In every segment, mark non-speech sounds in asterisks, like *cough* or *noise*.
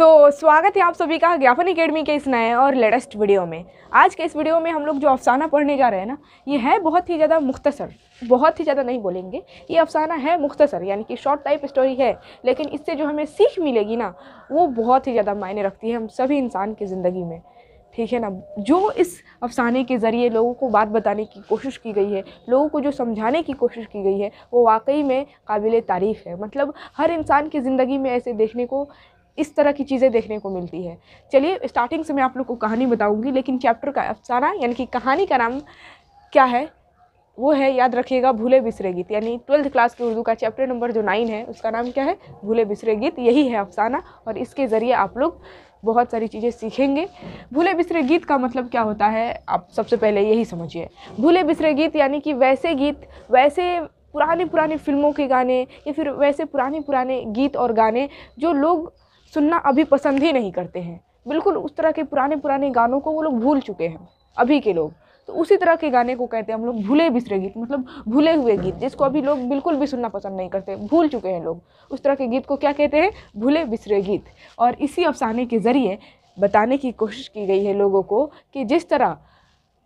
तो स्वागत है आप सभी का ज्ञापन अकेडमी के इस नए और लेटेस्ट वीडियो में आज के इस वीडियो में हम लोग जो अफसाना पढ़ने जा रहे हैं ना ये है बहुत ही ज़्यादा मुख्तसर बहुत ही ज़्यादा नहीं बोलेंगे ये अफसाना है मुख्तसर यानी कि शॉर्ट टाइप स्टोरी है लेकिन इससे जो हमें सीख मिलेगी ना वो बहुत ही ज़्यादा मायने रखती है हम सभी इंसान की ज़िंदगी में ठीक है ना जो इस अफसाने के ज़रिए लोगों को बात बताने की कोशिश की गई है लोगों को जो समझाने की कोशिश की गई है वो वाकई में काबिल तारीफ़ है मतलब हर इंसान की ज़िंदगी में ऐसे देखने को इस तरह की चीज़ें देखने को मिलती है चलिए स्टार्टिंग से मैं आप लोग को कहानी बताऊंगी लेकिन चैप्टर का अफसाना यानी कि कहानी का नाम क्या है वो है याद रखिएगा भूले बिसरे गीत यानी ट्वेल्थ क्लास के उर्दू का चैप्टर नंबर जो नाइन है उसका नाम क्या है भूले बिसरे गीत यही है अफसाना और इसके ज़रिए आप लोग बहुत सारी चीज़ें सीखेंगे भूले बिसरे गीत का मतलब क्या होता है आप सबसे पहले यही समझिए भूले बिसरे गीत यानी कि वैसे गीत वैसे पुराने पुराने फिल्मों के गाने या फिर वैसे पुराने पुराने गीत और गाने जो लोग सुनना अभी पसंद ही नहीं करते हैं बिल्कुल उस तरह के पुराने पुराने गानों को वो लोग भूल चुके हैं अभी के लोग तो उसी तरह के गाने को कहते हैं हम लोग भूले बिसरे गीत मतलब भूले हुए गीत जिसको अभी लोग बिल्कुल भी सुनना पसंद नहीं करते भूल चुके हैं लोग उस तरह के गीत को क्या कहते हैं भूले बिसरे गीत और इसी अफसाने के ज़रिए बताने की कोशिश की गई है लोगों को कि जिस तरह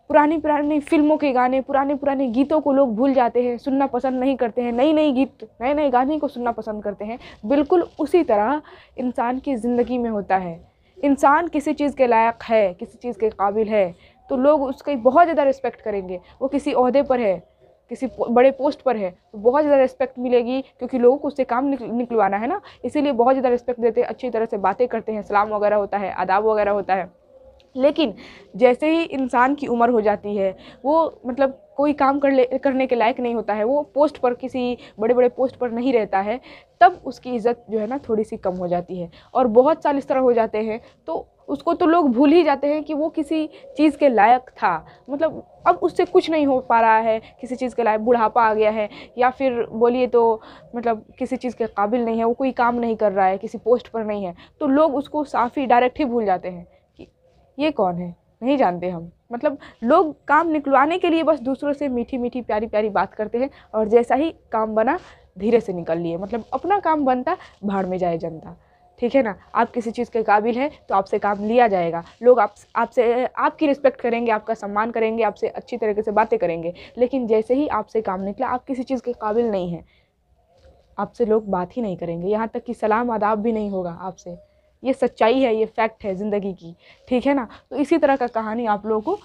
पुरानी पुरानी फिल्मों के गाने पुराने पुराने गीतों को लोग भूल जाते हैं सुनना पसंद नहीं करते हैं नई नई गीत नए नए गाने को सुनना पसंद करते हैं बिल्कुल उसी तरह इंसान की ज़िंदगी में होता है इंसान किसी चीज़ के लायक है किसी चीज़ के काबिल है तो लोग उसकी बहुत ज़्यादा रिस्पेक्ट करेंगे वो किसी अहदे पर है किसी बड़े पोस्ट पर है तो बहुत ज़्यादा रिस्पेक्ट मिलेगी क्योंकि लोगों को उससे काम निकल निकलवाना है ना इसीलिए बहुत ज़्यादा रिस्पेक्ट देते हैं अच्छी तरह से बातें करते हैं सलाम वगैरह होता है आदाब वगैरह होता है लेकिन जैसे ही इंसान की उम्र हो जाती है वो मतलब कोई काम कर ले करने के लायक नहीं होता है वो पोस्ट पर किसी बड़े बड़े पोस्ट पर नहीं रहता है तब उसकी इज़्ज़त जो है ना थोड़ी सी कम हो जाती है और बहुत साल इस तरह हो जाते हैं तो उसको तो लोग भूल ही जाते हैं कि वो किसी चीज़ के लायक था मतलब अब उससे कुछ नहीं हो पा रहा है किसी चीज़ के लायक बुढ़ापा आ गया है या फिर बोलिए तो मतलब किसी चीज़ के काबिल नहीं है वो कोई काम नहीं कर रहा है किसी पोस्ट पर नहीं है तो लोग उसको साफ़ ही डायरेक्ट ही भूल जाते हैं ये कौन है नहीं जानते हम मतलब लोग काम निकलवाने के लिए बस दूसरों से मीठी मीठी प्यारी प्यारी बात करते हैं और जैसा ही काम बना धीरे से निकल लिए मतलब अपना काम बनता भाड़ में जाए जनता ठीक है ना आप किसी चीज़ के काबिल हैं तो आपसे काम लिया जाएगा लोग आप आपसे आपकी रिस्पेक्ट करेंगे आपका सम्मान करेंगे आपसे अच्छी तरीके से बातें करेंगे लेकिन जैसे ही आपसे काम निकला आप किसी चीज़ के काबिल नहीं हैं आपसे लोग बात ही नहीं करेंगे यहाँ तक कि सलाम आदाब भी नहीं होगा आपसे ये सच्चाई है ये फैक्ट है ज़िंदगी की ठीक है ना तो इसी तरह का कहानी आप लोगों को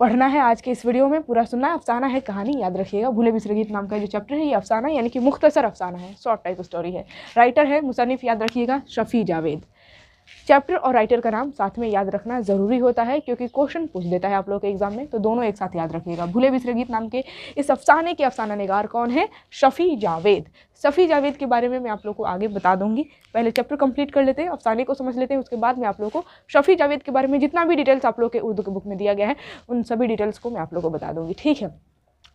पढ़ना है आज के इस वीडियो में पूरा सुनना है अफसाना है कहानी याद रखिएगा भूले बिसरे गीत नाम का जो चैप्टर है ये अफसाना यानी कि मुख्तसर अफसाना है शॉर्ट टाइप स्टोरी है राइटर है मुसनफ़ याद रखिएगा शफ़ी जावेद चैप्टर और राइटर का नाम साथ में याद रखना ज़रूरी होता है क्योंकि क्वेश्चन पूछ देता है आप लोग के एग्जाम में तो दोनों एक साथ याद रखिएगा भूले बिसरे गीत नाम के इस अफसाने के अफसाना नगार कौन है शफ़ी जावेद शफ़ी जावेद के बारे में मैं आप लोग को आगे बता दूंगी पहले चैप्टर कंप्लीट कर लेते हैं अफसाने को समझ लेते हैं उसके बाद मैं आप लोग को शफ़ी जावेद के बारे में जितना भी डिटेल्स आप लोग के उर्दू के बुक में दिया गया है उन सभी डिटेल्स को मैं आप लोग को बता दूँगी ठीक है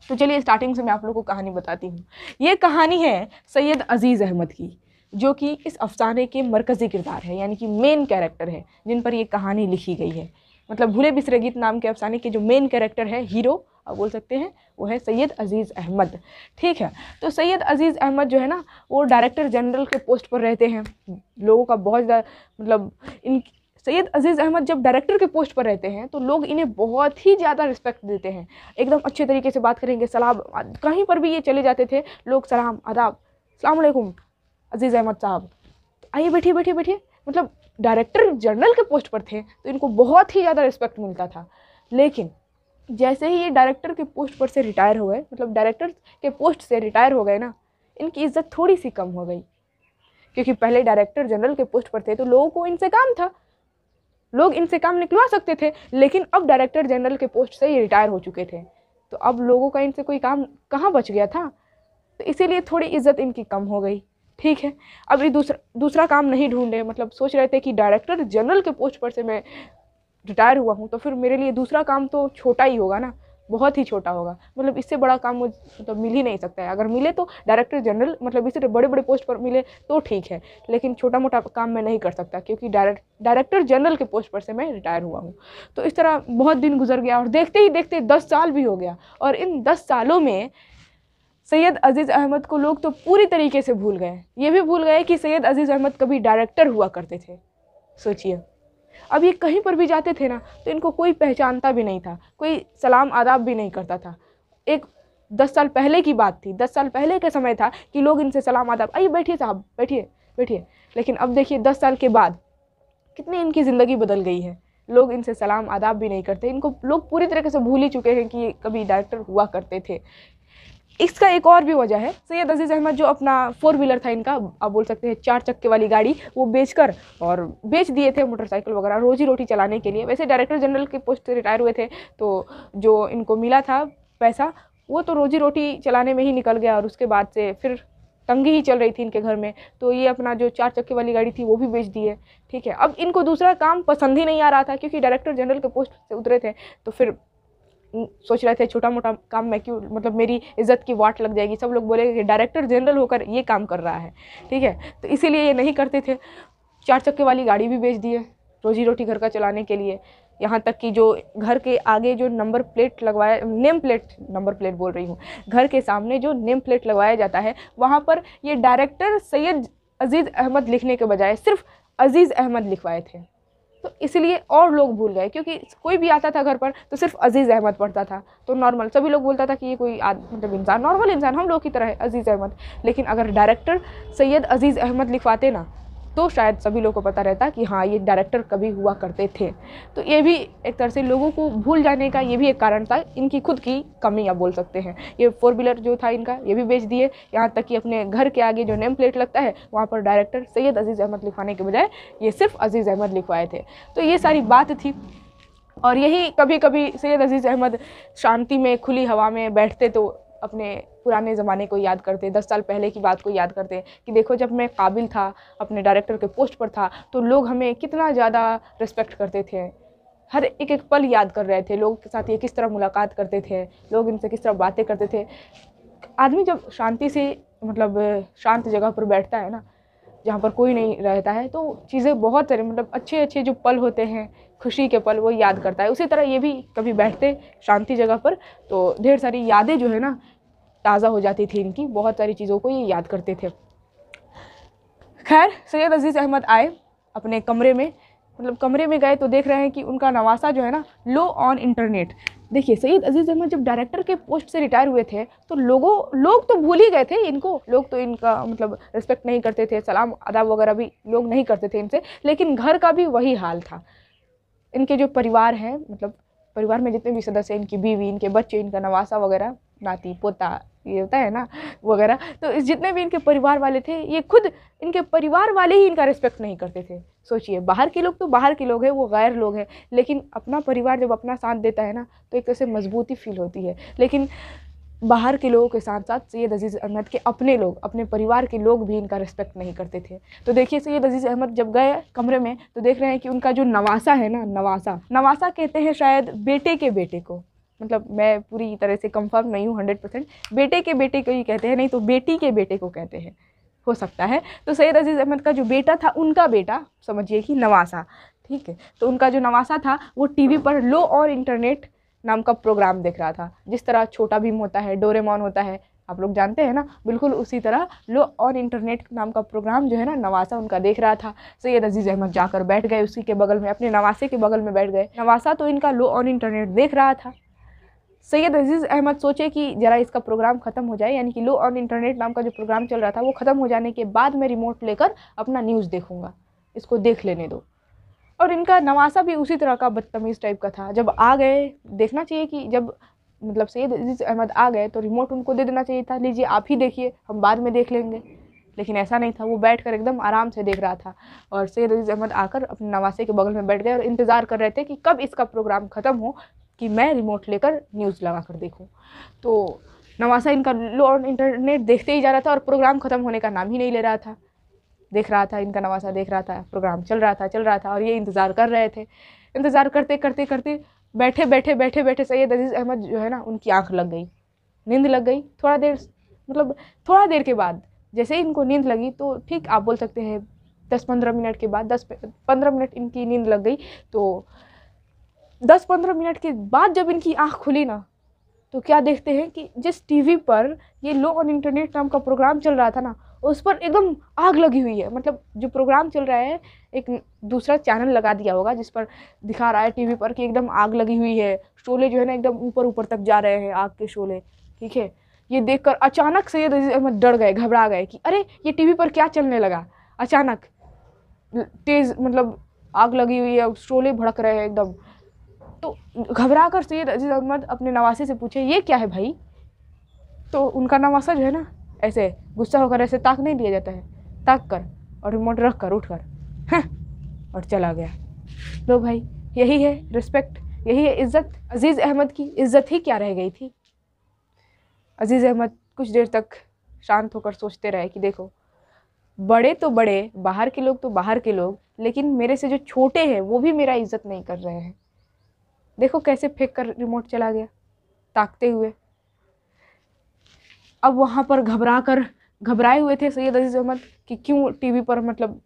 तो चलिए स्टार्टिंग से मैं आप लोग को कहानी बताती हूँ ये कहानी है सैयद अज़ीज़ अहमद की जो कि इस अफसाने के मरकज़ी किरदार है यानी कि मेन कैरेक्टर है जिन पर ये कहानी लिखी गई है मतलब भूले बिसरे गीत नाम के अफसाने के जो मेन कैरेक्टर है हीरो आप बोल सकते हैं वो है सैयद अज़ीज़ अहमद ठीक है तो सैयद अज़ीज़ अहमद जो है ना वो डायरेक्टर जनरल के पोस्ट पर रहते हैं लोगों का बहुत ज़्यादा मतलब इन सैयद अज़ीज़ अहमद जब डायरेक्टर के पोस्ट पर रहते हैं तो लोग इन्हें बहुत ही ज़्यादा रिस्पेक्ट देते हैं एकदम अच्छे तरीके से बात करेंगे सलाम कहीं पर भी ये चले जाते थे लोग सलाम आदाब अलैक्म अजीज़ अहमद साहब आइए बैठिए बैठिए बैठिए मतलब डायरेक्टर जनरल के पोस्ट पर थे तो इनको बहुत ही ज़्यादा रिस्पेक्ट मिलता था लेकिन जैसे ही ये डायरेक्टर के पोस्ट पर से रिटायर हो गए मतलब डायरेक्टर के पोस्ट से रिटायर हो गए ना इनकी इज्जत थोड़ी सी कम हो गई क्योंकि पहले डायरेक्टर जनरल के पोस्ट पर थे तो लोगों को इनसे काम था लोग इनसे काम निकलवा सकते थे लेकिन अब डायरेक्टर जनरल के पोस्ट से ये रिटायर हो चुके थे तो अब लोगों का इनसे कोई काम कहाँ बच गया था तो इसीलिए थोड़ी इज्जत इनकी कम हो गई ठीक है अब ये दूसरा दूसरा काम नहीं ढूंढे मतलब सोच रहे थे कि डायरेक्टर जनरल के पोस्ट पर से मैं रिटायर हुआ हूँ तो फिर मेरे लिए दूसरा काम तो छोटा ही होगा ना बहुत ही छोटा होगा मतलब इससे बड़ा काम मुझे मतलब तो मिल ही नहीं सकता है अगर मिले तो डायरेक्टर जनरल मतलब इससे बड़े बड़े पोस्ट पर मिले तो ठीक है लेकिन छोटा मोटा काम मैं नहीं कर सकता क्योंकि डायरेक्ट डायरेक्टर जनरल के पोस्ट पर से मैं रिटायर हुआ हूँ तो इस तरह बहुत दिन गुजर गया और देखते ही देखते दस साल भी हो गया और इन दस सालों में सैयद अज़ीज़ अहमद को लोग तो पूरी तरीके से भूल गए ये भी भूल गए कि सैयद अज़ीज़ अहमद कभी डायरेक्टर हुआ करते थे सोचिए अब ये कहीं पर भी जाते थे ना तो इनको कोई पहचानता भी नहीं था कोई सलाम आदाब भी नहीं करता था एक दस साल पहले की बात थी दस साल पहले का समय था कि लोग इनसे सलाम आदाब आइए बैठिए साहब बैठिए बैठिए लेकिन अब देखिए दस साल के बाद कितनी इनकी ज़िंदगी बदल गई है लोग इनसे सलाम आदाब भी नहीं करते इनको लोग पूरी तरीके से भूल ही चुके हैं कि ये कभी डायरेक्टर हुआ करते थे इसका एक और भी वजह है सैयद अजीज़ अहमद जो अपना फोर व्हीलर था इनका आप बोल सकते हैं चार चक्के वाली गाड़ी वो बेचकर और बेच दिए थे मोटरसाइकिल वगैरह रोजी रोटी चलाने के लिए वैसे डायरेक्टर जनरल के पोस्ट से रिटायर हुए थे तो जो इनको मिला था पैसा वो तो रोजी रोटी चलाने में ही निकल गया और उसके बाद से फिर तंगी ही चल रही थी इनके घर में तो ये अपना जो चार चक्के वाली गाड़ी थी वो भी बेच दी है ठीक है अब इनको दूसरा काम पसंद ही नहीं आ रहा था क्योंकि डायरेक्टर जनरल के पोस्ट से उतरे थे तो फिर सोच रहे थे छोटा मोटा काम मैं क्यों मतलब मेरी इज्जत की वाट लग जाएगी सब लोग बोलेंगे कि डायरेक्टर जनरल होकर ये काम कर रहा है ठीक है तो इसीलिए ये नहीं करते थे चार चक्के वाली गाड़ी भी बेच दिए रोजी रोटी घर का चलाने के लिए यहाँ तक कि जो घर के आगे जो नंबर प्लेट लगवाया नेम प्लेट नंबर प्लेट बोल रही हूँ घर के सामने जो नेम प्लेट लगवाया जाता है वहाँ पर ये डायरेक्टर सैयद अजीज़ अहमद लिखने के बजाय सिर्फ अजीज़ अहमद लिखवाए थे तो इसलिए और लोग भूल गए क्योंकि कोई भी आता था घर पर तो सिर्फ अजीज़ अहमद पढ़ता था तो नॉर्मल सभी लोग बोलता था कि ये कोई मतलब इंसान नॉर्मल इंसान हम लोग की तरह है अजीज़ अहमद लेकिन अगर डायरेक्टर सैयद अजीज़ अहमद लिखवाते ना तो शायद सभी लोगों को पता रहता कि हाँ ये डायरेक्टर कभी हुआ करते थे तो ये भी एक तरह से लोगों को भूल जाने का ये भी एक कारण था इनकी खुद की कमी आप बोल सकते हैं ये फोर व्हीलर जो था इनका ये भी बेच दिए यहाँ तक कि अपने घर के आगे जो नेम प्लेट लगता है वहाँ पर डायरेक्टर सैयद अजीज़ अहमद लिखवाने के बजाय ये सिर्फ अजीज़ अहमद लिखवाए थे तो ये सारी बात थी और यही कभी कभी सैयद अजीज़ अहमद शांति में खुली हवा में बैठते तो अपने पुराने ज़माने को याद करते दस साल पहले की बात को याद करते कि देखो जब मैं काबिल था अपने डायरेक्टर के पोस्ट पर था तो लोग हमें कितना ज़्यादा रिस्पेक्ट करते थे हर एक एक पल याद कर रहे थे लोग के साथ ये किस तरह मुलाकात करते थे लोग इनसे किस तरह बातें करते थे आदमी जब शांति से मतलब शांत जगह पर बैठता है ना जहाँ पर कोई नहीं रहता है तो चीज़ें बहुत सारे मतलब अच्छे अच्छे जो पल होते हैं खुशी के पल वो याद करता है उसी तरह ये भी कभी बैठते शांति जगह पर तो ढेर सारी यादें जो है ना ताज़ा हो जाती थी इनकी बहुत सारी चीज़ों को ये याद करते थे खैर सैयद अजीज़ अहमद आए अपने कमरे में मतलब कमरे में गए तो देख रहे हैं कि उनका नवासा जो है ना लो ऑन इंटरनेट देखिए सईद अजीज़ अहमद जब डायरेक्टर के पोस्ट से रिटायर हुए थे तो लोगों लोग तो भूल ही गए थे इनको लोग तो इनका मतलब रिस्पेक्ट नहीं करते थे सलाम अदाब वगैरह भी लोग नहीं करते थे इनसे लेकिन घर का भी वही हाल था इनके जो परिवार हैं मतलब परिवार में जितने भी सदस्य इनकी बीवी इनके बच्चे इनका नवासा वगैरह नाती पोता ये होता है ना वगैरह तो इस जितने भी इनके परिवार वाले थे ये खुद इनके परिवार वाले ही इनका रिस्पेक्ट नहीं करते थे सोचिए बाहर के लोग तो बाहर के लोग हैं वो गैर लोग हैं लेकिन अपना परिवार जब अपना साथ देता है ना तो एक तरह से मजबूती फील होती है लेकिन बाहर के लोगों के साथ साथ सैयद अजीज़ अहमद के अपने लोग अपने परिवार के लोग भी इनका रिस्पेक्ट नहीं करते थे तो देखिए सैयद अजीज़ अहमद जब गए कमरे में तो देख रहे हैं कि उनका जो नवासा है ना नवासा नवासा कहते हैं शायद बेटे के बेटे को मतलब मैं पूरी तरह से कंफर्म नहीं हूँ हंड्रेड परसेंट बेटे के बेटे को ही कहते हैं नहीं तो बेटी के बेटे को कहते हैं हो सकता है तो सैयद अजीज़ अहमद का जो बेटा था उनका बेटा समझिए कि नवासा ठीक है तो उनका जो नवासा था वो टीवी पर लो और इंटरनेट नाम का प्रोग्राम देख रहा था जिस तरह छोटा भीम होता है डोरेमोन होता है आप लोग जानते हैं ना बिल्कुल उसी तरह लो ऑन इंटरनेट नाम का प्रोग्राम जो है ना नवासा उनका देख रहा था सैयद अजीज़ अहमद जाकर बैठ गए उसी के बगल में अपने नवासे के बगल में बैठ गए नवासा तो इनका लो ऑन इंटरनेट देख रहा था सैयद तो अजीज़ अहमद सोचे कि ज़रा इसका प्रोग्राम ख़त्म हो जाए यानी कि लो ऑन इंटरनेट नाम का जो प्रोग्राम चल रहा था वो ख़त्म हो जाने के बाद मैं रिमोट लेकर अपना न्यूज़ देखूँगा इसको देख लेने दो और इनका नवासा भी उसी तरह का बदतमीज़ टाइप का था जब आ गए देखना चाहिए कि जब मतलब सैयद अजीज़ अहमद आ गए तो रिमोट उनको दे देना चाहिए था लीजिए आप ही देखिए हम बाद में देख लेंगे लेकिन ऐसा नहीं था वो बैठ कर एकदम आराम से देख रहा था और सैयद अजीज़ अहमद आकर अपने नवासे के बगल में बैठ गए और इंतज़ार कर रहे थे कि कब इसका प्रोग्राम ख़त्म हो कि मैं रिमोट लेकर न्यूज़ लगा कर देखूँ तो नवासा इनका ऑन इंटरनेट देखते ही जा रहा था और प्रोग्राम ख़त्म होने का नाम ही नहीं ले रहा था देख रहा था इनका नवासा देख रहा था प्रोग्राम चल रहा था चल रहा था और ये इंतज़ार कर रहे थे इंतज़ार करते करते करते बैठे बैठे बैठे बैठे सैयद अजीज़ अहमद जो है ना उनकी आँख लग गई नींद लग गई थोड़ा देर मतलब थोड़ा देर के बाद जैसे ही इनको नींद लगी तो ठीक आप बोल सकते हैं दस पंद्रह मिनट के बाद दस पंद्रह मिनट इनकी नींद लग गई तो दस पंद्रह मिनट के बाद जब इनकी आँख खुली ना तो क्या देखते हैं कि जिस टीवी पर ये लो ऑन इंटरनेट नाम का प्रोग्राम चल रहा था ना उस पर एकदम आग लगी हुई है मतलब जो प्रोग्राम चल रहा है एक दूसरा चैनल लगा दिया होगा जिस पर दिखा रहा है टीवी पर कि एकदम आग लगी हुई है शोले जो है ना एकदम ऊपर ऊपर तक जा रहे हैं आग के शोले ठीक है ये देखकर अचानक से ये डर गए घबरा गए कि अरे ये टीवी पर क्या चलने लगा अचानक तेज़ मतलब आग लगी हुई है शोले भड़क रहे हैं एकदम तो घबरा कर सैद तो अजीज़ अहमद अपने नवासे से पूछे ये क्या है भाई तो उनका नवासा जो है ना ऐसे गुस्सा होकर ऐसे ताक नहीं दिया जाता है ताक कर और रिमोट रख कर उठ कर हैं हाँ, और चला गया लो भाई यही है रिस्पेक्ट यही है इज़्ज़त अज़ीज़ अहमद की इज़्ज़त ही क्या रह गई थी अज़ीज़ अहमद कुछ देर तक शांत होकर सोचते रहे कि देखो बड़े तो बड़े बाहर के लोग तो बाहर के लोग लेकिन मेरे से जो छोटे हैं वो भी मेरा इज़्ज़त नहीं कर रहे हैं देखो कैसे फेंक कर रिमोट चला गया ताकते हुए अब वहाँ पर घबरा कर घबराए हुए थे सैयद अजीज़ अहमद कि क्यों टीवी पर मतलब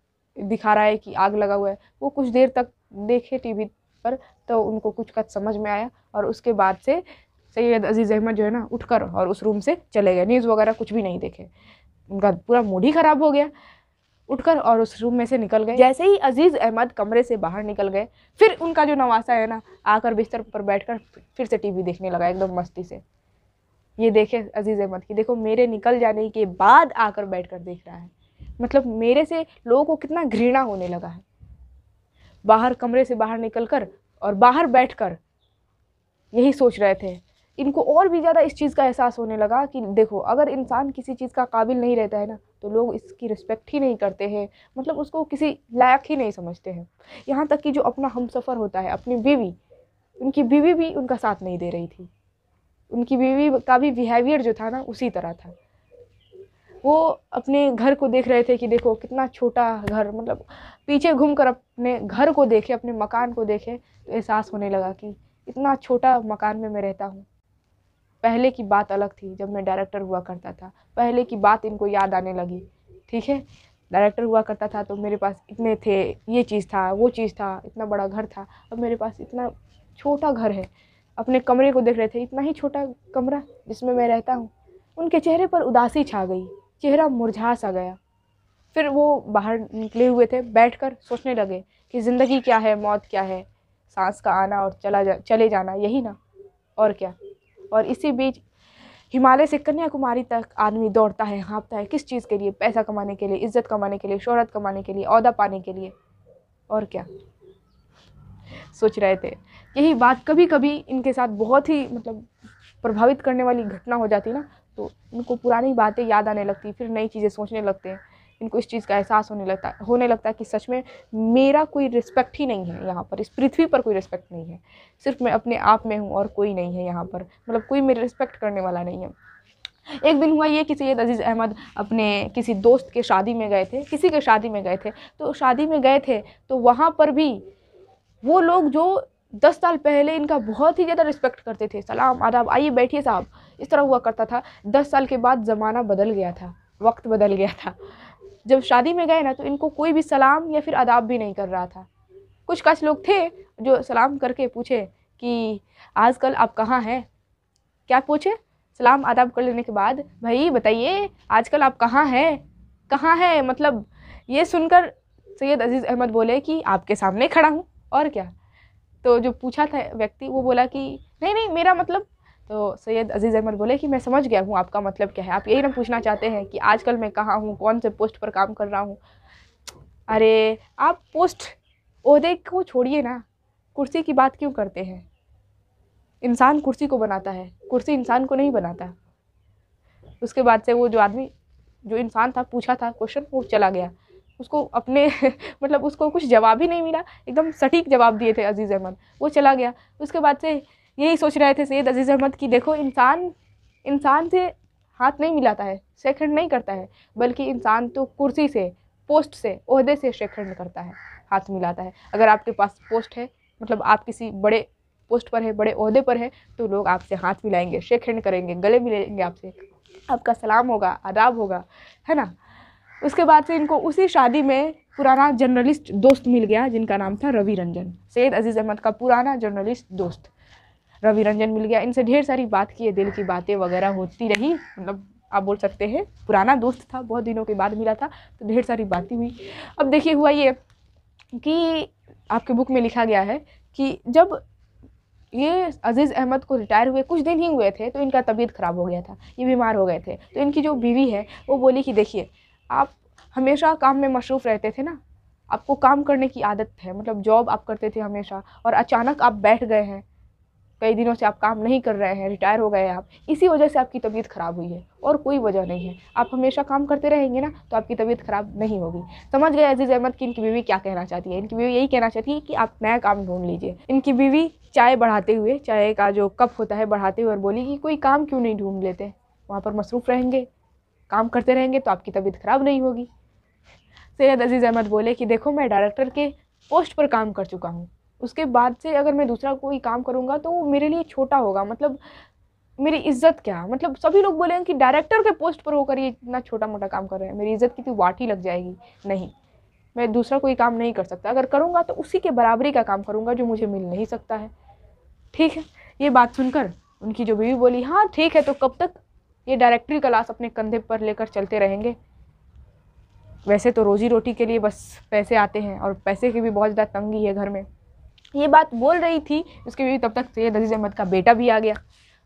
दिखा रहा है कि आग लगा हुआ है वो कुछ देर तक देखे टीवी पर तो उनको कुछ कद समझ में आया और उसके बाद से सैयद अजीज़ अहमद जो है ना उठकर और उस रूम से चले गए न्यूज़ वगैरह कुछ भी नहीं देखे उनका पूरा मूड ही ख़राब हो गया उठकर और उस रूम में से निकल गए जैसे ही अजीज़ अहमद कमरे से बाहर निकल गए फिर उनका जो नवासा है ना आकर बिस्तर पर बैठकर फिर से टीवी देखने लगा एकदम मस्ती से ये देखे अजीज़ अहमद की देखो मेरे निकल जाने के बाद आकर बैठ कर देख रहा है मतलब मेरे से लोगों को कितना घृणा होने लगा है बाहर कमरे से बाहर निकल कर और बाहर बैठ कर यही सोच रहे थे इनको और भी ज़्यादा इस चीज़ का एहसास होने लगा कि देखो अगर इंसान किसी चीज़ का काबिल नहीं रहता है ना तो लोग इसकी रिस्पेक्ट ही नहीं करते हैं मतलब उसको किसी लायक ही नहीं समझते हैं यहाँ तक कि जो अपना हम सफ़र होता है अपनी बीवी उनकी बीवी भी उनका साथ नहीं दे रही थी उनकी बीवी का भी बिहेवियर जो था ना उसी तरह था वो अपने घर को देख रहे थे कि देखो कितना छोटा घर मतलब पीछे घूम कर अपने घर को देखे अपने मकान को देखे तो एहसास होने लगा कि इतना छोटा मकान में मैं रहता हूँ पहले की बात अलग थी जब मैं डायरेक्टर हुआ करता था पहले की बात इनको याद आने लगी ठीक है डायरेक्टर हुआ करता था तो मेरे पास इतने थे ये चीज़ था वो चीज़ था इतना बड़ा घर था अब मेरे पास इतना छोटा घर है अपने कमरे को देख रहे थे इतना ही छोटा कमरा जिसमें मैं रहता हूँ उनके चेहरे पर उदासी छा गई चेहरा मुरझा सा गया फिर वो बाहर निकले हुए थे बैठ सोचने लगे कि ज़िंदगी क्या है मौत क्या है सांस का आना और चला जा चले जाना यही ना और क्या और इसी बीच हिमालय से कन्याकुमारी तक आदमी दौड़ता है हाँपता है किस चीज़ के लिए पैसा कमाने के लिए इज़्ज़त कमाने के लिए शोहरत कमाने के लिए अहदा पाने के लिए और क्या सोच रहे थे यही बात कभी कभी इनके साथ बहुत ही मतलब प्रभावित करने वाली घटना हो जाती ना तो उनको पुरानी बातें याद आने लगती फिर नई चीज़ें सोचने लगते हैं इनको इस चीज़ का एहसास होने लगता होने लगता है कि सच में मेरा कोई रिस्पेक्ट ही नहीं है यहाँ पर इस पृथ्वी पर कोई रिस्पेक्ट नहीं है सिर्फ मैं अपने आप में हूँ और कोई नहीं है यहाँ पर मतलब कोई मेरे रिस्पेक्ट करने वाला नहीं है एक दिन हुआ ये कि सैद अजीज़ अहमद अपने किसी दोस्त के शादी में गए थे किसी के शादी में गए थे तो शादी में गए थे तो वहाँ पर भी वो लोग जो दस साल पहले इनका बहुत ही ज़्यादा रिस्पेक्ट करते थे सलाम आदाब आइए बैठिए साहब इस तरह हुआ करता था दस साल के बाद ज़माना बदल गया था वक्त बदल गया था जब शादी में गए ना तो इनको कोई भी सलाम या फिर आदाब भी नहीं कर रहा था कुछ कच लोग थे जो सलाम करके पूछे कि आजकल आप कहाँ हैं क्या पूछे सलाम आदाब कर लेने के बाद भाई बताइए आजकल आप कहाँ हैं कहाँ हैं मतलब ये सुनकर सैयद अजीज़ अहमद बोले कि आपके सामने खड़ा हूँ और क्या तो जो पूछा था व्यक्ति वो बोला कि नहीं नहीं मेरा मतलब तो सैयद अजीज़ अहमद बोले कि मैं समझ गया हूँ आपका मतलब क्या है आप यही ना पूछना चाहते हैं कि आजकल मैं कहाँ हूँ कौन से पोस्ट पर काम कर रहा हूँ अरे आप पोस्ट अहदे को छोड़िए ना कुर्सी की बात क्यों करते हैं इंसान कुर्सी को बनाता है कुर्सी इंसान को नहीं बनाता उसके बाद से वो जो आदमी जो इंसान था पूछा था क्वेश्चन वो चला गया उसको अपने *laughs* मतलब उसको कुछ जवाब ही नहीं मिला एकदम सटीक जवाब दिए थे अजीज़ अहमद वो चला गया उसके बाद से यही सोच रहे थे सैद अजीज़ अहमद कि देखो इंसान इंसान से हाथ नहीं मिलाता है शेखंड नहीं करता है बल्कि इंसान तो कुर्सी से पोस्ट से अहदे से शेखंड करता है हाथ मिलाता है अगर आपके पास पोस्ट है मतलब आप किसी बड़े पोस्ट पर है बड़े अहदे पर है तो लोग आपसे हाथ मिलाएंगे शेखंड करेंगे गले मिलेंगे आपसे आपका सलाम होगा आदाब होगा है ना उसके बाद से इनको उसी शादी में पुराना जर्नलिस्ट दोस्त मिल गया जिनका नाम था रवि रंजन सैद अजीज़ अहमद का पुराना जर्नलिस्ट दोस्त रवि रंजन मिल गया इनसे ढेर सारी बात की है दिल की बातें वगैरह होती रही मतलब आप बोल सकते हैं पुराना दोस्त था बहुत दिनों के बाद मिला था तो ढेर सारी बातें हुई अब देखिए हुआ ये कि आपके बुक में लिखा गया है कि जब ये अजीज़ अहमद को रिटायर हुए कुछ दिन ही हुए थे तो इनका तबीयत ख़राब हो गया था ये बीमार हो गए थे तो इनकी जो बीवी है वो बोली कि देखिए आप हमेशा काम में मशरूफ़ रहते थे ना आपको काम करने की आदत है मतलब जॉब आप करते थे हमेशा और अचानक आप बैठ गए हैं कई दिनों से आप काम नहीं कर रहे हैं रिटायर हो गए हैं आप इसी वजह से आपकी तबीयत ख़राब हुई है और कोई वजह नहीं है आप हमेशा काम करते रहेंगे ना तो आपकी तबीयत ख़राब नहीं होगी समझ गए अजीज़ अहमद की इनकी बीवी क्या कहना चाहती है इनकी बीवी यही कहना चाहती है कि आप नया काम ढूंढ लीजिए इनकी बीवी चाय बढ़ाते हुए चाय का जो कप होता है बढ़ाते हुए और बोली कि कोई काम क्यों नहीं ढूंढ लेते वहाँ पर मसरूफ़ रहेंगे काम करते रहेंगे तो आपकी तबीयत ख़राब नहीं होगी सैयद अजीज़ अहमद बोले कि देखो मैं डायरेक्टर के पोस्ट पर काम कर चुका हूँ उसके बाद से अगर मैं दूसरा कोई काम करूँगा तो वो मेरे लिए छोटा होगा मतलब मेरी इज्जत क्या मतलब सभी लोग बोलेंगे कि डायरेक्टर के पोस्ट पर होकर ये इतना छोटा मोटा काम कर रहे हैं मेरी इज्जत की तो ही लग जाएगी नहीं मैं दूसरा कोई काम नहीं कर सकता अगर करूँगा तो उसी के बराबरी का काम करूँगा जो मुझे मिल नहीं सकता है ठीक है ये बात सुनकर उनकी जो बीवी बोली हाँ ठीक है तो कब तक ये डायरेक्टरी क्लास अपने कंधे पर लेकर चलते रहेंगे वैसे तो रोजी रोटी के लिए बस पैसे आते हैं और पैसे की भी बहुत ज़्यादा तंगी है घर में ये बात बोल रही थी उसके भी तब तक सैद तो अजीज़ अहमद का बेटा भी आ गया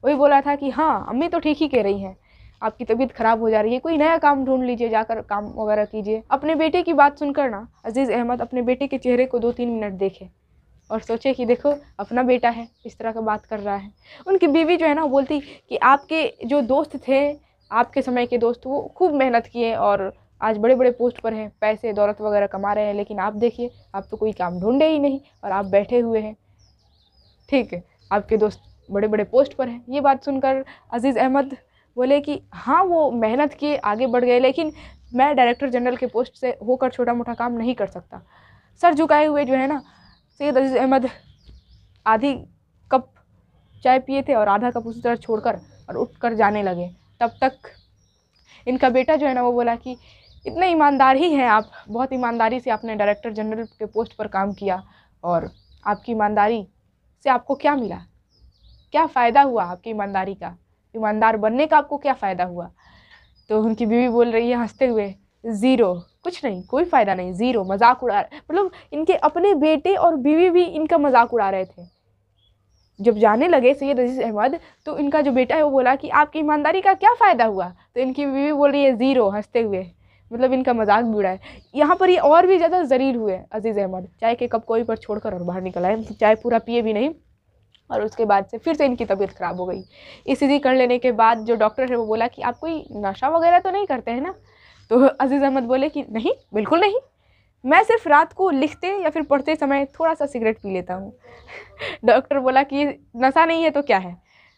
वही बोला था कि हाँ अम्मी तो ठीक ही कह रही हैं आपकी तबीयत ख़राब हो जा रही है कोई नया काम ढूंढ लीजिए जाकर काम वगैरह कीजिए अपने बेटे की बात सुनकर ना अजीज़ अहमद अपने बेटे के चेहरे को दो तीन मिनट देखे और सोचे कि देखो अपना बेटा है इस तरह का बात कर रहा है उनकी बीवी जो है ना बोलती कि आपके जो दोस्त थे आपके समय के दोस्त वो खूब मेहनत किए और आज बड़े बड़े पोस्ट पर हैं पैसे दौलत वगैरह कमा रहे हैं लेकिन आप देखिए आप तो कोई काम ढूंढे ही नहीं और आप बैठे हुए हैं ठीक है आपके दोस्त बड़े बड़े पोस्ट पर हैं ये बात सुनकर अजीज़ अहमद बोले कि हाँ वो मेहनत किए आगे बढ़ गए लेकिन मैं डायरेक्टर जनरल के पोस्ट से होकर छोटा मोटा काम नहीं कर सकता सर झुकाए हुए जो है ना सैद अजीज़ अहमद आधी कप चाय पिए थे और आधा कप उसी तरह छोड़कर और उठकर जाने लगे तब तक इनका बेटा जो है ना वो बोला कि इतने ईमानदार ही हैं आप बहुत ईमानदारी से आपने डायरेक्टर जनरल के पोस्ट पर काम किया और आपकी ईमानदारी से आपको क्या मिला क्या फ़ायदा हुआ आपकी ईमानदारी का ईमानदार बनने का आपको क्या फ़ायदा हुआ तो उनकी बीवी बोल रही है हंसते हुए ज़ीरो कुछ नहीं कोई फ़ायदा नहीं ज़ीरो मजाक उड़ा मतलब इनके अपने बेटे और बीवी भी इनका मजाक उड़ा रहे थे जब जाने लगे सैयद रजीज अहमद तो इनका जो बेटा है वो बोला कि आपकी ईमानदारी का क्या फ़ायदा हुआ तो इनकी बीवी बोल रही है ज़ीरो हंसते हुए मतलब इनका मजाक भी उड़ाए यहाँ पर ये और भी ज़्यादा जरीर हुए अजीज़ अहमद चाय के कप कोई पर छोड़कर और बाहर निकल आए चाय पूरा पिए भी नहीं और उसके बाद से फिर से इनकी तबीयत ख़राब हो गई इसी कर लेने के बाद जो डॉक्टर है वो बोला कि आप कोई नशा वगैरह तो नहीं करते हैं ना तो अजीज़ अहमद बोले कि नहीं बिल्कुल नहीं मैं सिर्फ रात को लिखते या फिर पढ़ते समय थोड़ा सा सिगरेट पी लेता हूँ *laughs* डॉक्टर बोला कि नशा नहीं है तो क्या है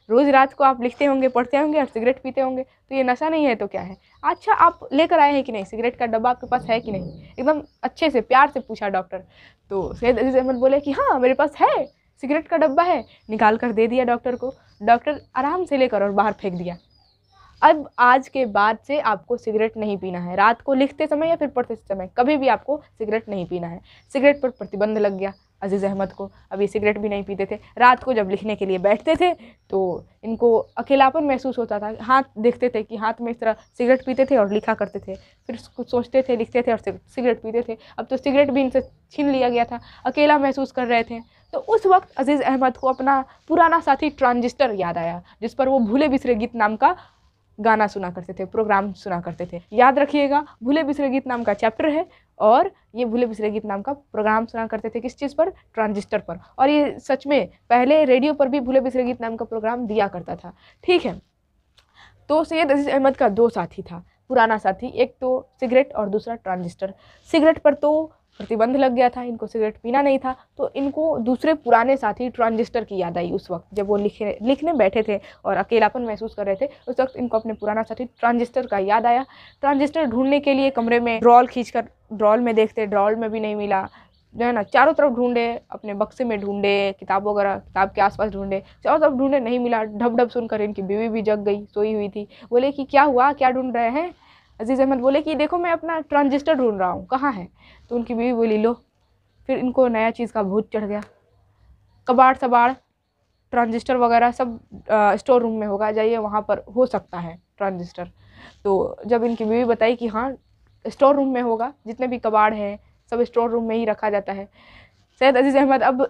रोज़ रात को आप लिखते होंगे पढ़ते होंगे और सिगरेट पीते होंगे तो ये नशा नहीं है तो क्या है अच्छा आप लेकर आए हैं कि नहीं सिगरेट का डब्बा आपके पास है कि नहीं एकदम अच्छे से प्यार से पूछा डॉक्टर तो सैद अजीज़ अहमद बोले कि हाँ मेरे पास है सिगरेट का डब्बा है निकाल कर दे दिया डॉक्टर को डॉक्टर आराम से लेकर और बाहर फेंक दिया अब आज के बाद से आपको सिगरेट नहीं पीना है रात को लिखते समय या फिर पढ़ते समय कभी भी आपको सिगरेट नहीं पीना है सिगरेट पर प्रतिबंध लग गया अजीज़ अहमद को अब ये सिगरेट भी नहीं पीते थे रात को जब लिखने के लिए बैठते थे तो इनको अकेलापन महसूस होता था हाथ देखते थे कि हाथ में इस तरह सिगरेट पीते थे और लिखा करते थे फिर कुछ सोचते थे लिखते थे और सिगरेट पीते थे अब तो सिगरेट भी इनसे छीन लिया गया था अकेला महसूस कर रहे थे तो उस वक्त अजीज़ अहमद को अपना पुराना साथी ट्रांजिस्टर याद आया जिस पर वो भूले बिसरे गीत नाम का गाना सुना करते थे प्रोग्राम सुना करते थे याद रखिएगा भूले बिसरे गीत नाम का चैप्टर है और ये भूले बिसरे गीत नाम का प्रोग्राम सुना करते थे किस चीज़ पर ट्रांजिस्टर पर और ये सच में पहले रेडियो पर भी भूले बिसरे गीत नाम का प्रोग्राम दिया करता था ठीक है तो सैयद अजीज़ अहमद का दो साथी था पुराना साथी एक तो सिगरेट और दूसरा ट्रांजिस्टर सिगरेट पर तो प्रतिबंध लग गया था इनको सिगरेट पीना नहीं था तो इनको दूसरे पुराने साथी ट्रांजिस्टर की याद आई उस वक्त जब वो लिखे लिखने बैठे थे और अकेलापन महसूस कर रहे थे उस वक्त इनको अपने पुराना साथी ट्रांजिस्टर का याद आया ट्रांजिस्टर ढूंढने के लिए कमरे में रॉल खींचकर ड्रॉल में देखते ड्रॉल में भी नहीं मिला जो है ना चारों तरफ ढूंढे अपने बक्से में ढूंढे किताब वगैरह किताब के आसपास ढूंढे चारों तरफ ढूंढे नहीं मिला ढप ढप सुनकर इनकी बीवी भी जग गई सोई हुई थी बोले कि क्या हुआ क्या ढूंढ रहे हैं अजीज़ अहमद बोले कि देखो मैं अपना ट्रांजिस्टर ढूंढ रहा हूँ कहाँ है तो उनकी बीवी बोली लो फिर इनको नया चीज़ का भूत चढ़ गया कबाड़ सबाड़ ट्रांजिस्टर वगैरह सब स्टोर रूम में होगा जाइए वहाँ पर हो सकता है ट्रांजिस्टर तो जब इनकी बीवी बताई कि हाँ स्टोर रूम में होगा जितने भी कबाड़ हैं सब स्टोर रूम में ही रखा जाता है सैद अजीज़ अहमद अब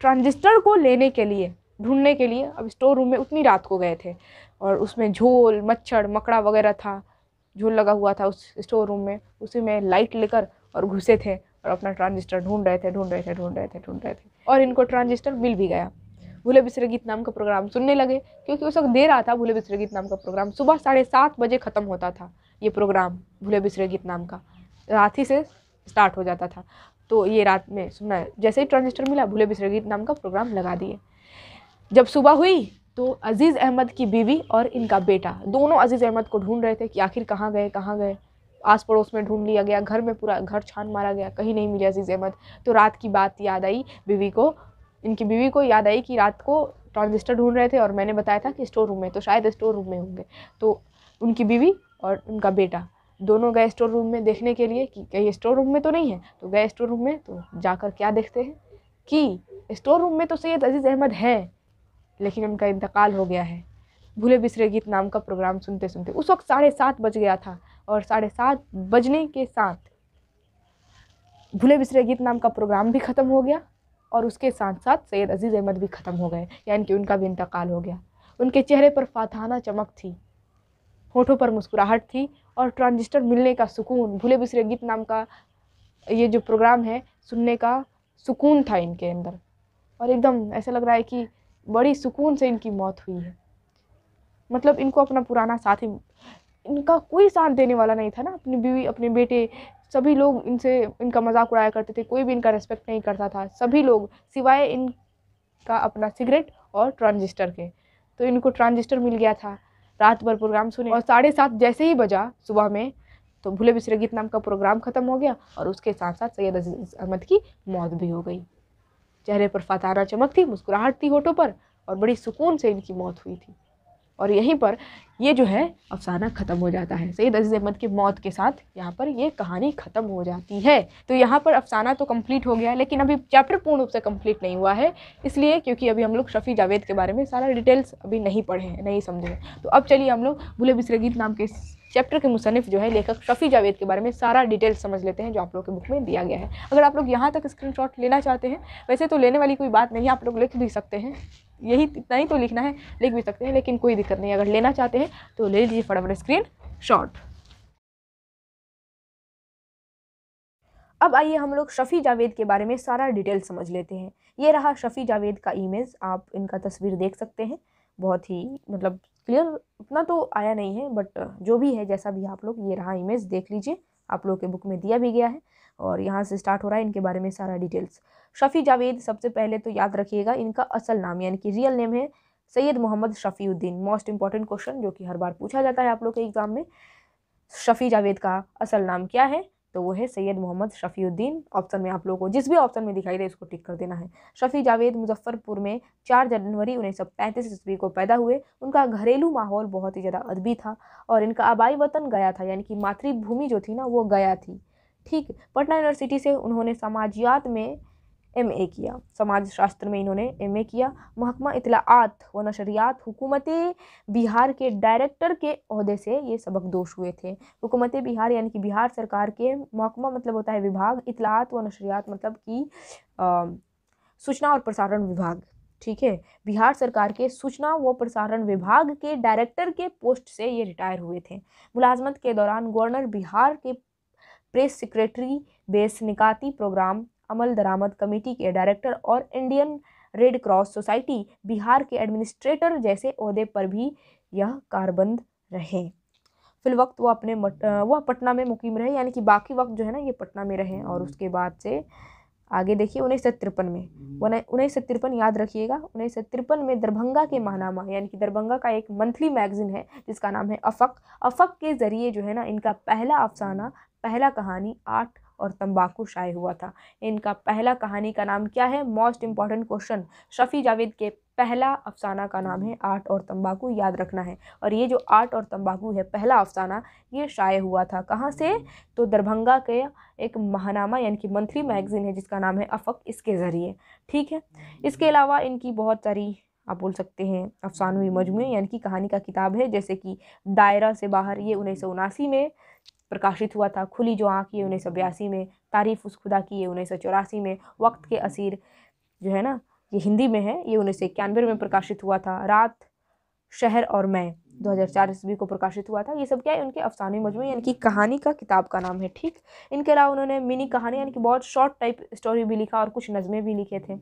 ट्रांजिस्टर को लेने के लिए ढूंढने के लिए अब स्टोर रूम में उतनी रात को गए थे और उसमें झोल मच्छर मकड़ा वगैरह था झोल लगा हुआ था उस स्टोर रूम में उसी में लाइट लेकर और घुसे थे और अपना ट्रांजिस्टर ढूंढ रहे थे ढूंढ रहे थे ढूंढ रहे थे ढूंढ रहे थे और इनको ट्रांजिस्टर मिल भी गया भूले बिसरे गीत नाम का प्रोग्राम सुनने लगे क्योंकि उस वक्त देर आता भूले बिसरे गीत नाम का प्रोग्राम सुबह साढ़े सात बजे ख़त्म होता था ये प्रोग्राम भूले बिसरे गीत नाम का रात ही से स्टार्ट हो जाता था तो ये रात में सुनना जैसे ही ट्रांजिस्टर मिला भूले बिसरे गीत नाम का प्रोग्राम लगा दिए जब सुबह हुई तो अजीज़ अहमद की बीवी और इनका बेटा दोनों अजीज़ अहमद को ढूंढ रहे थे कि आखिर कहाँ गए कहाँ गए आस पड़ोस में ढूंढ लिया गया घर में पूरा घर छान मारा गया कहीं नहीं मिले अजीज़ अहमद तो रात की बात याद आई बीवी को इनकी बीवी को याद आई कि रात को ट्रांजिस्टर ढूंढ रहे थे और मैंने बताया था कि स्टोर रूम में तो शायद स्टोर रूम में होंगे तो उनकी बीवी और उनका बेटा दोनों गए स्टोर रूम में देखने के लिए कि कहीं स्टोर रूम में तो नहीं है तो गए स्टोर रूम में तो जाकर क्या देखते हैं कि स्टोर रूम में तो सैयद अजीज़ अहमद है लेकिन उनका इंतकाल हो गया है भूले बिसरे गीत नाम का प्रोग्राम सुनते सुनते उस वक्त साढ़े सात बज गया था और साढ़े सात बजने के साथ भूले बिसरे गीत नाम का प्रोग्राम भी ख़त्म हो गया और उसके साथ साथ सैयद अजीज़ अहमद भी ख़त्म हो गए यानी कि उनका भी इंतकाल हो गया उनके चेहरे पर फातहाना चमक थी होठों पर मुस्कुराहट थी और ट्रांजिस्टर मिलने का सुकून भूले बिसरे गीत नाम का ये जो प्रोग्राम है सुनने का सुकून था इनके अंदर और एकदम ऐसा लग रहा है कि बड़ी सुकून से इनकी मौत हुई है मतलब इनको अपना पुराना साथी इनका कोई साथ देने वाला नहीं था ना अपनी बीवी अपने बेटे सभी लोग इनसे इनका मजाक उड़ाया करते थे कोई भी इनका रेस्पेक्ट नहीं करता था सभी लोग सिवाय इनका अपना सिगरेट और ट्रांजिस्टर के तो इनको ट्रांजिस्टर मिल गया था रात भर प्रोग्राम सुने और साढ़े सात जैसे ही बजा सुबह में तो भूले बिसरे गीत नाम का प्रोग्राम ख़त्म हो गया और उसके साथ साथ सैयद अजीज अहमद की मौत भी हो गई चेहरे पर फताना चमक थी मुस्कुराहट थी होठों पर और बड़ी सुकून से इनकी मौत हुई थी और यहीं पर ये जो है अफसाना ख़त्म हो जाता है सैद अजीज़ अहमद की मौत के साथ यहाँ पर ये कहानी ख़त्म हो जाती है तो यहाँ पर अफसाना तो कंप्लीट हो गया लेकिन अभी चैप्टर पूर्ण रूप से कंप्लीट नहीं हुआ है इसलिए क्योंकि अभी हम लोग शफ़ी जावेद के बारे में सारा डिटेल्स अभी नहीं पढ़े हैं नहीं समझे हैं तो अब चलिए हम लोग भूले बिसरे गीत नाम के चैप्टर के मुसनफ़ जो है लेखक शफ़ी जावेद के बारे में सारा डिटेल समझ लेते हैं जो आप लोग के बुक में दिया गया है अगर आप लोग यहाँ तक स्क्रीन लेना चाहते हैं वैसे तो लेने वाली कोई बात नहीं आप लोग लिख भी सकते हैं यही इतना ही तो लिखना है लिख भी सकते हैं लेकिन कोई दिक्कत नहीं अगर लेना चाहते हैं तो ले लीजिए फटाफट स्क्रीन शॉट अब आइए हम लोग शफ़ी जावेद के बारे में सारा डिटेल समझ लेते हैं ये रहा शफ़ी जावेद का इमेज आप इनका तस्वीर देख सकते हैं बहुत ही मतलब क्लियर उतना तो आया नहीं है बट जो भी है जैसा भी आप लोग ये रहा इमेज देख लीजिए आप लोग के बुक में दिया भी गया है और यहाँ से स्टार्ट हो रहा है इनके बारे में सारा डिटेल्स शफ़ी जावेद सबसे पहले तो याद रखिएगा इनका असल नाम यानी कि रियल नेम है Syed Mohammad Shafiuddin most important question जो कि हर बार पूछा जाता है आप लोग के एग्ज़ाम में शफ़ी जावेद का असल नाम क्या है तो वो है सैयद मोहम्मद शफ़ीउद्दीन ऑप्शन में आप लोगों को जिस भी ऑप्शन में दिखाई दे उसको टिक कर देना है शफ़ी जावेद मुजफ्फरपुर में 4 जनवरी उन्नीस सौ पैंतीस ईस्वी को पैदा हुए उनका घरेलू माहौल बहुत ही ज़्यादा अदबी था और इनका आबाई वतन गया था यानी कि मातृभूमि जो थी ना वो गया थी ठीक पटना यूनिवर्सिटी से उन्होंने समाजियात में एम ए किया समाज शास्त्र में इन्होंने एम ए किया महकमा इतलाआत व नशरियात हुकूमत बिहार के डायरेक्टर के अहदे से ये सबक दोष हुए थे हुकूमत बिहार यानी कि बिहार सरकार के महकमा मतलब होता है विभाग इतलात व नशरियात मतलब कि सूचना और प्रसारण विभाग ठीक है बिहार सरकार के सूचना व प्रसारण विभाग के डायरेक्टर के पोस्ट से ये रिटायर हुए थे मुलाजमत के दौरान गवर्नर बिहार के प्रेस सेक्रेटरी बेस निकाती प्रोग्राम अमल दरामद कमेटी के डायरेक्टर और Indian Red Cross Society Bihar के एडमिनिस्ट्रेटर जैसे अहदे पर भी यह कारबंद रहे वक्त वह अपने वह पटना में मुकीम रहे यानी कि बाकी वक्त जो है ना ये पटना में रहे और उसके बाद से आगे देखिए उन्नीस सौ तिरपन में उन्नीस सौ तिरपन याद रखिएगा उन्नीस सौ तिरपन में दरभंगा के महानामा यानी कि दरभंगा का एक मंथली मैगजीन है जिसका नाम है अफक अफक के ज़रिए जो है ना इनका पहला अफसाना पहला कहानी आठ और तंबाकू शाये हुआ था इनका पहला कहानी का नाम क्या है most important question Shafi Javed के पहला अफसाना का नाम है आर्ट और तंबाकू याद रखना है और ये जो आर्ट और तंबाकू है पहला अफसाना ये शाये हुआ था कहाँ से तो दरभंगा के एक महानामा यानी कि मंथली मैगजीन है जिसका नाम है अफक इसके ज़रिए ठीक है इसके अलावा इनकी बहुत सारी आप बोल सकते हैं अफसानवी मजमू यानी कि कहानी का किताब है जैसे कि दायरा से बाहर ये उन्नीस में प्रकाशित हुआ था खुली जो आँख ये उन्नीस सौ बयासी में तारीफ़ उस खुदा की ये उन्नीस सौ चौरासी में वक्त के असीर जो है ना ये हिंदी में है ये उन्नीस सौ इक्यानवे में प्रकाशित हुआ था रात शहर और मैं 2004 ईस्वी को प्रकाशित हुआ था ये सब क्या है उनके अफसाने मजमू यानी कि कहानी का किताब का नाम है ठीक इनके अलावा उन्होंने मिनी कहानी यानी कि बहुत शॉर्ट टाइप स्टोरी भी लिखा और कुछ नज़में भी लिखे थे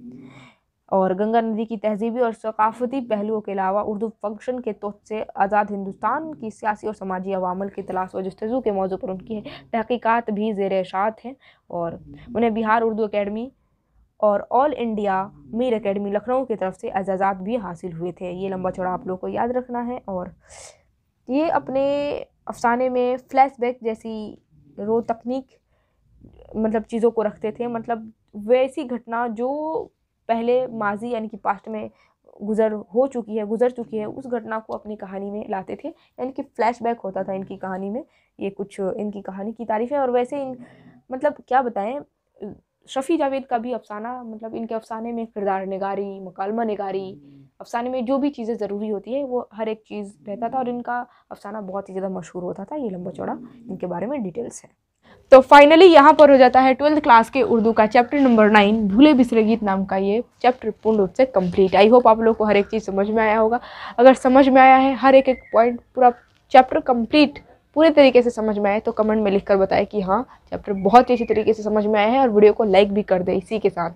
और गंगा नदी की तहजीबी और सकाफती पहलुओं के अलावा उर्दू फंक्शन के तौर से आज़ाद हिंदुस्तान की सियासी और समाजी अवामल की तलाश और जस्तजू के मौजू पर उनकी तहकीक़ात भी जेर अशात हैं और उन्हें बिहार उर्दू अकेडमी और all India Mir academy Lucknow की तरफ से एजाज़ात भी हासिल हुए थे ये लंबा चौड़ा आप लोग को याद रखना है और ये अपने अफसाने में फ्लैशबैक जैसी रो तकनीक मतलब चीज़ों को रखते थे मतलब वैसी घटना जो पहले माजी यानी कि पास्ट में गुजर हो चुकी है गुजर चुकी है उस घटना को अपनी कहानी में लाते थे यानी कि फ्लैशबैक होता था इनकी कहानी में ये कुछ इनकी कहानी की तारीफ है और वैसे इन मतलब क्या बताएं शफ़ी जावेद का भी अफसाना मतलब इनके अफसाने में किरदार नगारी मकालमा नगारी अफसाने में जो भी चीज़ें ज़रूरी होती है वो हर एक चीज़ रहता था और इनका अफसाना बहुत ही ज़्यादा मशहूर होता था ये लंबा चौड़ा इनके बारे में डिटेल्स है तो फाइनली यहाँ पर हो जाता है ट्वेल्थ क्लास के उर्दू का चैप्टर नंबर नाइन भूले बिसरे गीत नाम का ये चैप्टर पूर्ण रूप से कंप्लीट आई होप आप लोग को हर एक चीज़ समझ में आया होगा अगर समझ में आया है हर एक एक पॉइंट पूरा चैप्टर कंप्लीट पूरे तरीके से समझ में आए तो कमेंट में लिखकर बताएं कि हाँ चैप्टर बहुत ही अच्छी तरीके से समझ में आया है और वीडियो को लाइक भी कर दें इसी के साथ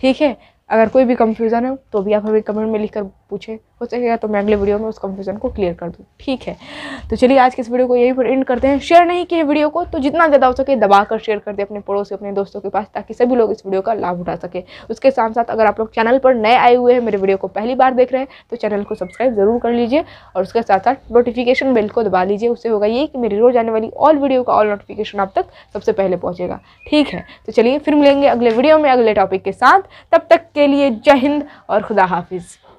ठीक है अगर कोई भी कंफ्यूज़न हो तो भी आप हमें कमेंट में लिखकर पूछे हो सकेगा तो मैं अगले वीडियो में उस कंफ्यूजन को क्लियर कर दूँ ठीक है तो चलिए आज के इस वीडियो को यही पर एंड करते हैं शेयर नहीं किए वीडियो को तो जितना ज़्यादा हो सके दबा कर शेयर कर दे अपने पड़ोसी अपने दोस्तों के पास ताकि सभी लोग इस वीडियो का लाभ उठा सके उसके साथ साथ अगर आप लोग चैनल पर नए आए हुए हैं मेरे वीडियो को पहली बार देख रहे हैं तो चैनल को सब्सक्राइब ज़रूर कर लीजिए और उसके साथ साथ नोटिफिकेशन बेल को दबा लीजिए उससे होगा ये कि मेरी रोज़ आने वाली ऑल वीडियो का ऑल नोटिफिकेशन आप तक सबसे पहले पहुँचेगा ठीक है तो चलिए फिर मिलेंगे अगले वीडियो में अगले टॉपिक के साथ तब तक के लिए जय हिंद और खुदा हाफिज़